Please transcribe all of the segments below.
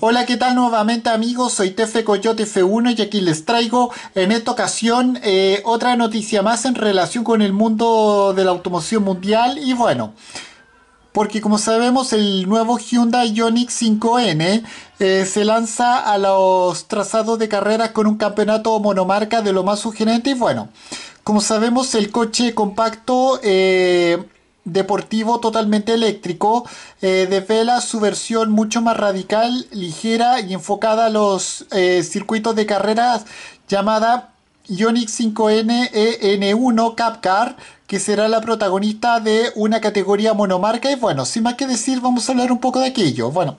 Hola, ¿qué tal nuevamente amigos? Soy Tefe Coyote F1 y aquí les traigo en esta ocasión eh, otra noticia más en relación con el mundo de la automoción mundial y bueno, porque como sabemos el nuevo Hyundai Ioniq 5N eh, se lanza a los trazados de carreras con un campeonato monomarca de lo más sugerente y bueno, como sabemos el coche compacto... Eh, deportivo totalmente eléctrico de eh, desvela su versión mucho más radical, ligera y enfocada a los eh, circuitos de carreras llamada Ionic 5N EN1 Capcar, que será la protagonista de una categoría monomarca. Y bueno, sin más que decir, vamos a hablar un poco de aquello. Bueno.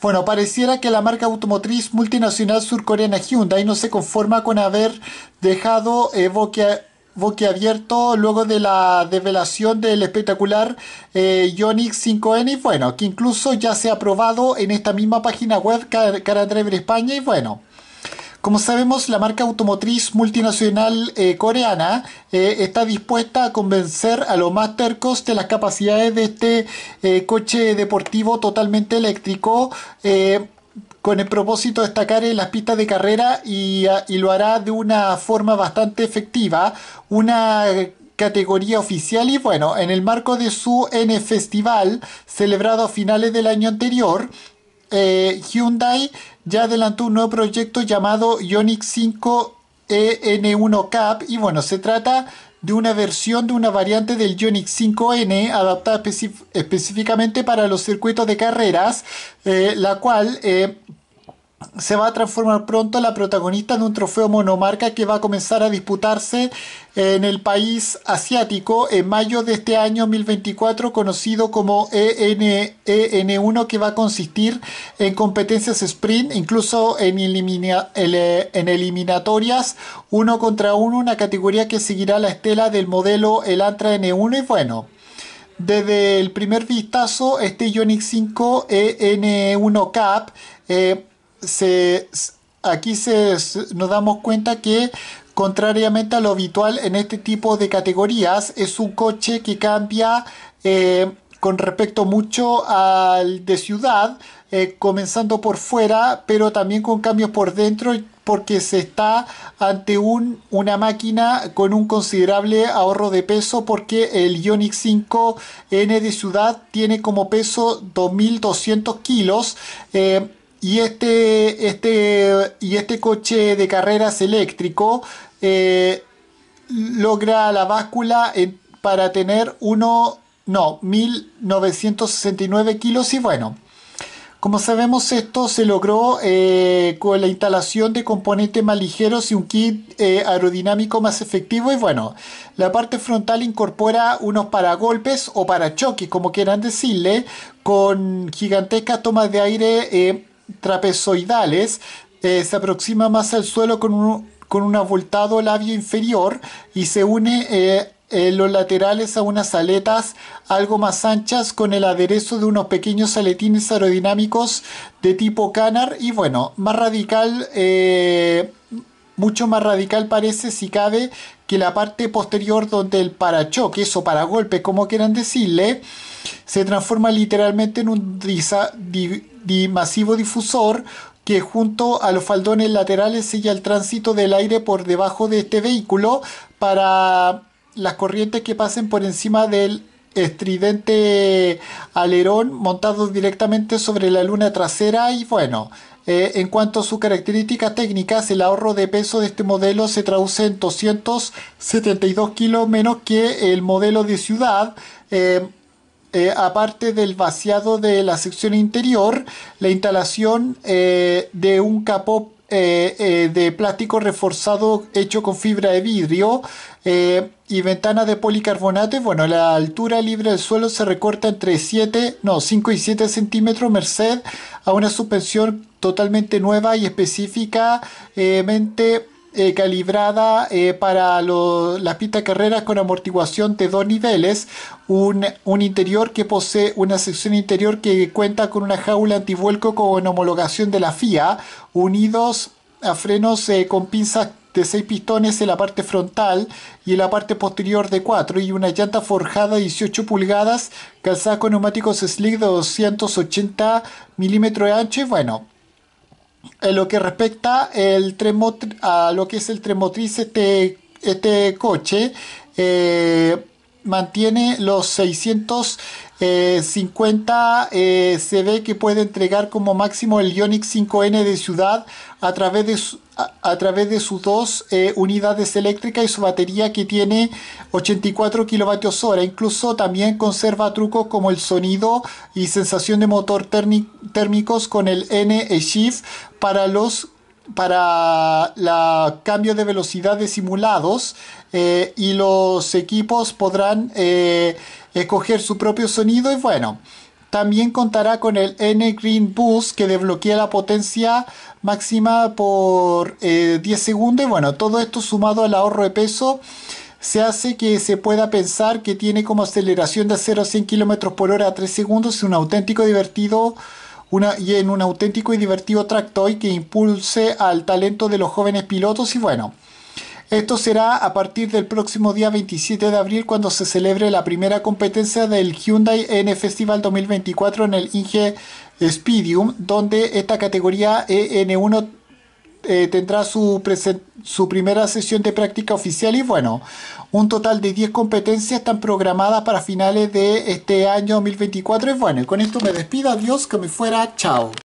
Bueno, pareciera que la marca automotriz multinacional surcoreana Hyundai no se conforma con haber dejado eh, abierto luego de la desvelación del espectacular eh, Yonix 5N, y bueno, que incluso ya se ha probado en esta misma página web, Cara Driver España, y bueno. Como sabemos, la marca automotriz multinacional eh, coreana eh, está dispuesta a convencer a los más tercos de las capacidades de este coche deportivo totalmente eléctrico con el propósito de destacar en las pistas de carrera ah, y, lo hará de una forma bastante efectiva. Una categoría oficial y bueno, en el marco de su N Festival celebrado a finales del año anterior, eh, Hyundai ya adelantó un nuevo proyecto llamado Ioniq 5 EN1CAP y bueno, se trata de una versión de una variante del Ioniq 5N adaptada específicamente para los circuitos de carreras, eh, la cual eh, se va a transformar pronto la protagonista de un trofeo monomarca que va a comenzar a disputarse en el país asiático en mayo de este año 2024 conocido como EN, 1 e que va a consistir en competencias sprint incluso en, en eliminatorias uno contra uno una categoría que seguirá la estela del modelo Elantra N1 y bueno desde el primer vistazo este Ioniq 5 EN1 Cap. Eh, se, aquí se, nos damos cuenta que contrariamente a lo habitual en este tipo de categorías, es un coche que cambia eh, con respecto mucho al de ciudad, eh, comenzando por fuera, pero también con cambios por dentro, porque se está ante un, una máquina con un considerable ahorro de peso, porque el Ioniq 5N de ciudad tiene como peso 2.200 kilos. Eh, y este, este, y este coche de carreras eléctrico eh, logra la báscula para tener uno, no, 1969 kilos y bueno. Como sabemos, esto se logró eh, con la instalación de componentes más ligeros y un kit eh, aerodinámico más efectivo. Y bueno, la parte frontal incorpora unos paragolpes o parachoques, como quieran decirle, con gigantescas tomas de aire trapezoidales, eh, se aproxima más al suelo con un, con un abultado labio inferior y se une eh, en los laterales a unas aletas algo más anchas con el aderezo de unos pequeños aletines aerodinámicos de tipo canar y bueno, más radical eh, mucho más radical parece si cabe que la parte posterior donde el parachoques o paragolpes, como quieran decirle, se transforma literalmente en un masivo difusor que junto a los faldones laterales sigue el tránsito del aire por debajo de este vehículo para las corrientes que pasen por encima del estridente alerón montado directamente sobre la luna trasera y bueno, eh, en cuanto a sus características técnicas, el ahorro de peso de este modelo se traduce en 272 kilos menos que el modelo de ciudad. Eh, eh, aparte del vaciado de la sección interior, la instalación de un capó de plástico reforzado hecho con fibra de vidrio y ventana de policarbonato. Bueno, la altura libre del suelo se recorta entre 5 y 7 centímetros merced a una suspensión totalmente nueva y específicamente eh, calibrada eh, para las pistas carreras con amortiguación de dos niveles, un, un, interior que posee una sección interior que cuenta con una jaula antivuelco con homologación de la FIA, unidos a frenos eh, con pinzas de 6 pistones en la parte frontal y en la parte posterior de 4 y una llanta forjada de 18 pulgadas calzada con neumáticos slick de 280 milímetros de ancho y bueno en lo que respecta el a lo que es el tremotriz este, este coche eh, mantiene los 650, eh, CV eh, que puede entregar como máximo el Ionix 5N de ciudad a través de, a, través de sus dos unidades eléctricas y su batería que tiene 84 kilovatios hora. Incluso también conserva trucos como el sonido y sensación de motor térmico térmicos con el N-Shift e para los para la cambio de velocidad de simulados eh, y los equipos podrán eh, escoger su propio sonido y bueno también contará con el N Green Boost que desbloquea la potencia máxima por 10 eh, segundos y bueno todo esto sumado al ahorro de peso se hace que se pueda pensar que tiene como aceleración de 0 a 100 km por hora a 3 segundos es un auténtico divertido y en un auténtico y divertido tractoy que impulse al talento de los jóvenes pilotos y bueno. Esto será a partir del próximo día 27 de abril cuando se celebre la primera competencia del Hyundai N Festival 2024 en el Inge Speedium, donde esta categoría EN1 eh, tendrá su, su primera sesión de práctica oficial y bueno, un total de 10 competencias están programadas para finales de este año 2024 y bueno, con esto me despido, adiós, que me fuera, chao.